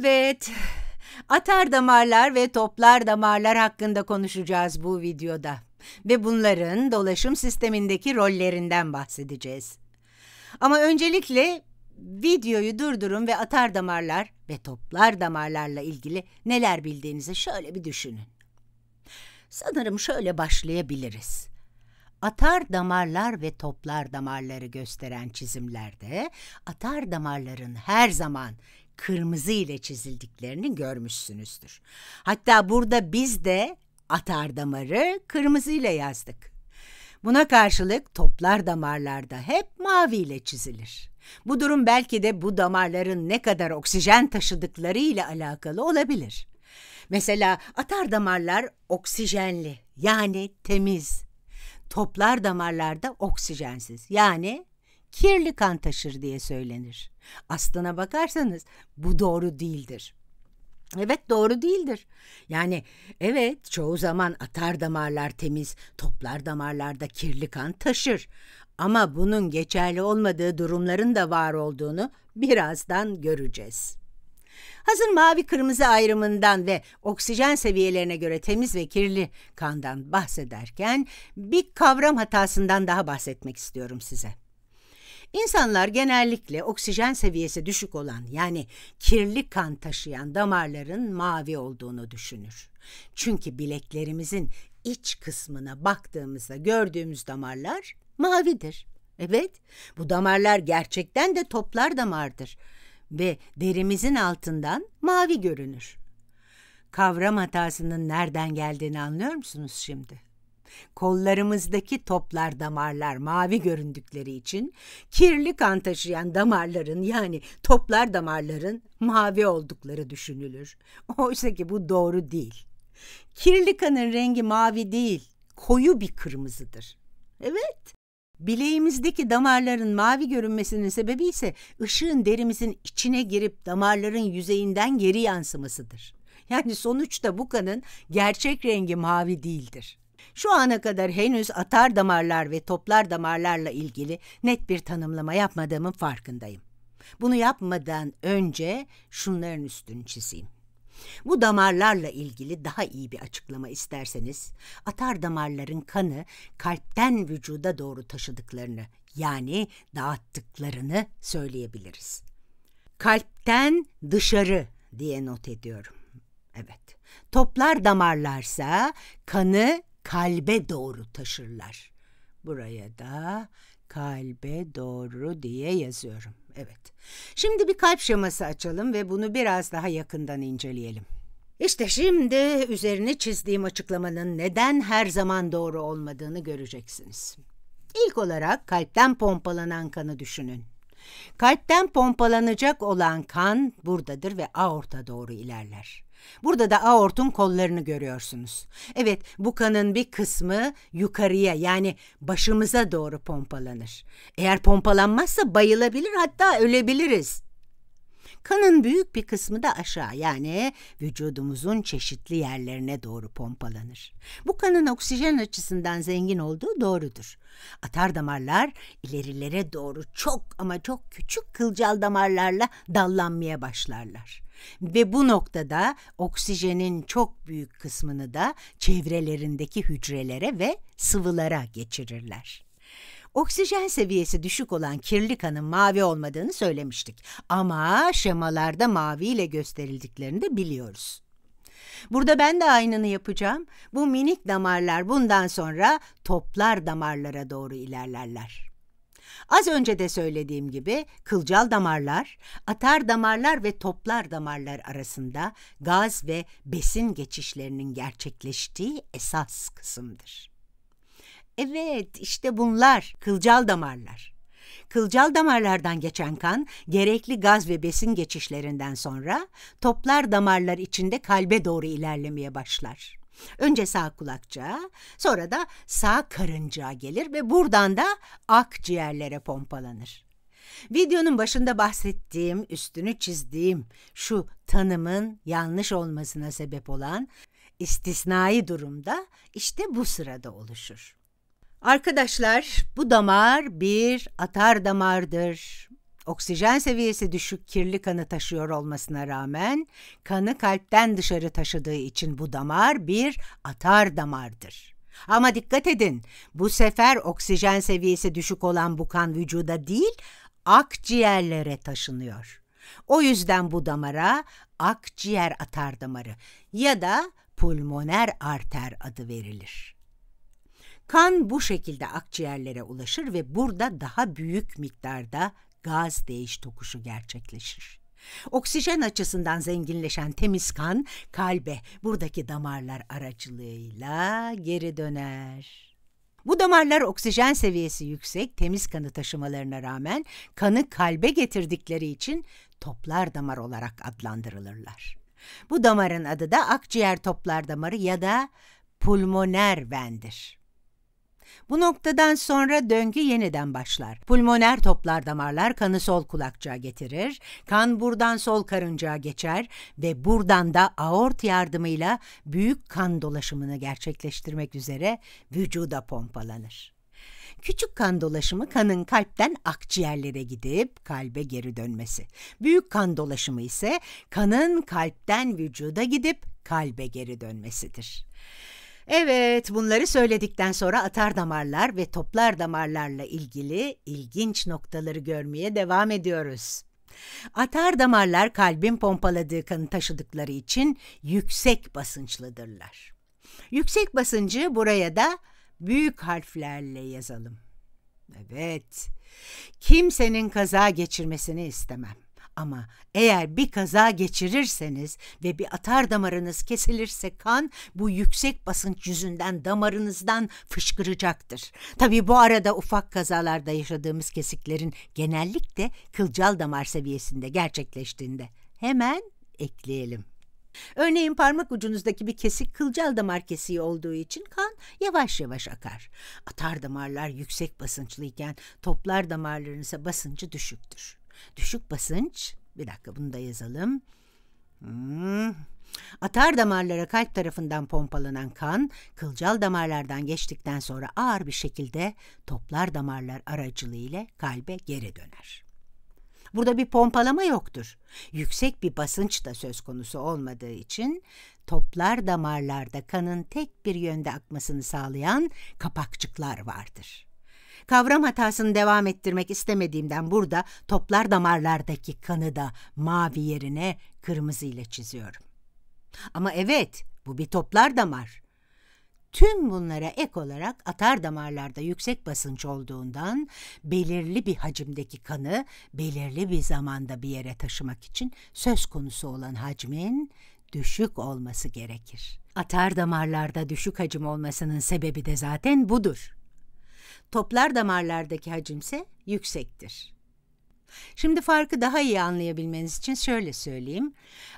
Evet, atar damarlar ve toplar damarlar hakkında konuşacağız bu videoda ve bunların dolaşım sistemindeki rollerinden bahsedeceğiz. Ama öncelikle videoyu durdurun ve atar damarlar ve toplar damarlarla ilgili neler bildiğinizi şöyle bir düşünün. Sanırım şöyle başlayabiliriz. Atar damarlar ve toplar damarları gösteren çizimlerde atar damarların her zaman kırmızı ile çizildiklerini görmüşsünüzdür. Hatta burada biz de atar damarı kırmızı ile yazdık. Buna karşılık toplar damarlarda hep mavi ile çizilir. Bu durum belki de bu damarların ne kadar oksijen taşıdıkları ile alakalı olabilir. Mesela atar damarlar oksijenli yani temiz. Toplar damarlarda oksijensiz yani kirli kan taşır diye söylenir. Aslına bakarsanız bu doğru değildir. Evet doğru değildir. Yani evet çoğu zaman atar damarlar temiz, toplar damarlarda kirli kan taşır. Ama bunun geçerli olmadığı durumların da var olduğunu birazdan göreceğiz. Hazır mavi kırmızı ayrımından ve oksijen seviyelerine göre temiz ve kirli kandan bahsederken bir kavram hatasından daha bahsetmek istiyorum size. İnsanlar genellikle oksijen seviyesi düşük olan yani kirli kan taşıyan damarların mavi olduğunu düşünür. Çünkü bileklerimizin iç kısmına baktığımızda gördüğümüz damarlar mavidir. Evet, bu damarlar gerçekten de toplar damardır ve derimizin altından mavi görünür. Kavram hatasının nereden geldiğini anlıyor musunuz şimdi? Kollarımızdaki toplar damarlar mavi göründükleri için kirli kan taşıyan damarların yani toplar damarların mavi oldukları düşünülür. Oysa ki bu doğru değil. Kirli kanın rengi mavi değil, koyu bir kırmızıdır. Evet. Bileğimizdeki damarların mavi görünmesinin sebebi ise ışığın derimizin içine girip damarların yüzeyinden geri yansımasıdır. Yani sonuçta bu kanın gerçek rengi mavi değildir. Şu ana kadar henüz atar damarlar ve toplar damarlarla ilgili net bir tanımlama yapmadığımın farkındayım. Bunu yapmadan önce şunların üstünü çizeyim. Bu damarlarla ilgili daha iyi bir açıklama isterseniz, atar damarların kanı kalpten vücuda doğru taşıdıklarını yani dağıttıklarını söyleyebiliriz. Kalpten dışarı diye not ediyorum. Evet. Toplar damarlarsa kanı kalbe doğru taşırlar. Buraya da kalbe doğru diye yazıyorum. Evet. Şimdi bir kalp şeması açalım ve bunu biraz daha yakından inceleyelim. İşte şimdi üzerine çizdiğim açıklamanın neden her zaman doğru olmadığını göreceksiniz. İlk olarak kalpten pompalanan kanı düşünün. Kalpten pompalanacak olan kan buradadır ve aorta doğru ilerler. Burada da aortun kollarını görüyorsunuz. Evet bu kanın bir kısmı yukarıya yani başımıza doğru pompalanır. Eğer pompalanmazsa bayılabilir hatta ölebiliriz. Kanın büyük bir kısmı da aşağı yani vücudumuzun çeşitli yerlerine doğru pompalanır. Bu kanın oksijen açısından zengin olduğu doğrudur. Atar damarlar ilerilere doğru çok ama çok küçük kılcal damarlarla dallanmaya başlarlar ve bu noktada oksijenin çok büyük kısmını da çevrelerindeki hücrelere ve sıvılara geçirirler. Oksijen seviyesi düşük olan kirli kanın mavi olmadığını söylemiştik ama şemalarda mavi ile gösterildiklerini de biliyoruz. Burada ben de aynını yapacağım. Bu minik damarlar bundan sonra toplar damarlara doğru ilerlerler. Az önce de söylediğim gibi kılcal damarlar, atar damarlar ve toplar damarlar arasında gaz ve besin geçişlerinin gerçekleştiği esas kısımdır. Evet, işte bunlar kılcal damarlar. Kılcal damarlardan geçen kan gerekli gaz ve besin geçişlerinden sonra toplar damarlar içinde kalbe doğru ilerlemeye başlar. Önce sağ kulakça, sonra da sağ karıncağa gelir ve buradan da akciğerlere pompalanır. Videonun başında bahsettiğim, üstünü çizdiğim şu tanımın yanlış olmasına sebep olan istisnai durumda işte bu sırada oluşur. Arkadaşlar bu damar bir atar damardır oksijen seviyesi düşük kirli kanı taşıyor olmasına rağmen kanı kalpten dışarı taşıdığı için bu damar bir atar damardır. Ama dikkat edin, bu sefer oksijen seviyesi düşük olan bu kan vücuda değil, akciğerlere taşınıyor. O yüzden bu damara akciğer atar damarı ya da pulmoner arter adı verilir. Kan bu şekilde akciğerlere ulaşır ve burada daha büyük miktarda gaz değiş tokuşu gerçekleşir. Oksijen açısından zenginleşen temiz kan kalbe buradaki damarlar aracılığıyla geri döner. Bu damarlar oksijen seviyesi yüksek temiz kanı taşımalarına rağmen kanı kalbe getirdikleri için toplar damar olarak adlandırılırlar. Bu damarın adı da akciğer toplar damarı ya da pulmoner vendir. Bu noktadan sonra döngü yeniden başlar. Pulmoner toplar damarlar kanı sol kulakçığa getirir, kan buradan sol karıncaya geçer ve buradan da aort yardımıyla büyük kan dolaşımını gerçekleştirmek üzere vücuda pompalanır. Küçük kan dolaşımı kanın kalpten akciğerlere gidip kalbe geri dönmesi. Büyük kan dolaşımı ise kanın kalpten vücuda gidip kalbe geri dönmesidir. Evet, bunları söyledikten sonra atar damarlar ve toplar damarlarla ilgili ilginç noktaları görmeye devam ediyoruz. Atar damarlar kalbin pompaladığı kanı taşıdıkları için yüksek basınçlıdırlar. Yüksek basıncı buraya da büyük harflerle yazalım. Evet, kimsenin kaza geçirmesini istemem. Ama eğer bir kaza geçirirseniz ve bir atar damarınız kesilirse kan bu yüksek basınç yüzünden damarınızdan fışkıracaktır. Tabii bu arada ufak kazalarda yaşadığımız kesiklerin genellikle kılcal damar seviyesinde gerçekleştiğinde hemen ekleyelim. Örneğin parmak ucunuzdaki bir kesik kılcal damar kesiği olduğu için kan yavaş yavaş akar. Atar damarlar yüksek basınçlıyken toplar damarlarınıza basıncı düşüktür. Düşük basınç, bir dakika bunu da yazalım. Hmm. Atar damarlara kalp tarafından pompalanan kan, kılcal damarlardan geçtikten sonra ağır bir şekilde toplar damarlar aracılığıyla kalbe geri döner. Burada bir pompalama yoktur. Yüksek bir basınç da söz konusu olmadığı için toplar damarlarda kanın tek bir yönde akmasını sağlayan kapakçıklar vardır.'' Kavram hatasını devam ettirmek istemediğimden burada toplar damarlardaki kanı da mavi yerine kırmızı ile çiziyorum. Ama evet, bu bir toplar damar. Tüm bunlara ek olarak atar damarlarda yüksek basınç olduğundan belirli bir hacimdeki kanı belirli bir zamanda bir yere taşımak için söz konusu olan hacmin düşük olması gerekir. Atar damarlarda düşük hacim olmasının sebebi de zaten budur toplar damarlardaki hacimse yüksektir. Şimdi farkı daha iyi anlayabilmeniz için şöyle söyleyeyim.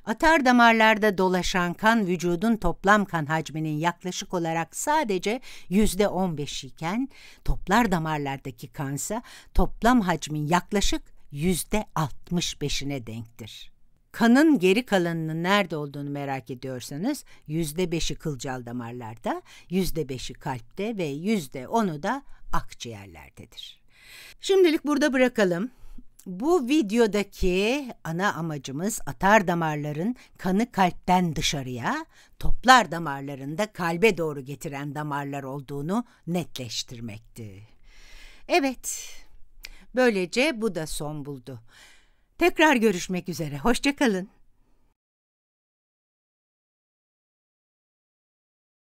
Atar damarlarda dolaşan kan vücudun toplam kan hacminin yaklaşık olarak sadece yüzde on iken toplar damarlardaki kansa toplam hacmin yaklaşık yüzde altmış beşine denktir. Kanın geri kalanının nerede olduğunu merak ediyorsanız yüzde beşi kılcal damarlarda, yüzde beşi kalpte ve yüzde onu da akciğerlerdedir. Şimdilik burada bırakalım. Bu videodaki ana amacımız atar damarların kanı kalpten dışarıya, toplar damarlarında kalbe doğru getiren damarlar olduğunu netleştirmekti. Evet, böylece bu da son buldu. Tekrar görüşmek üzere, hoşçakalın.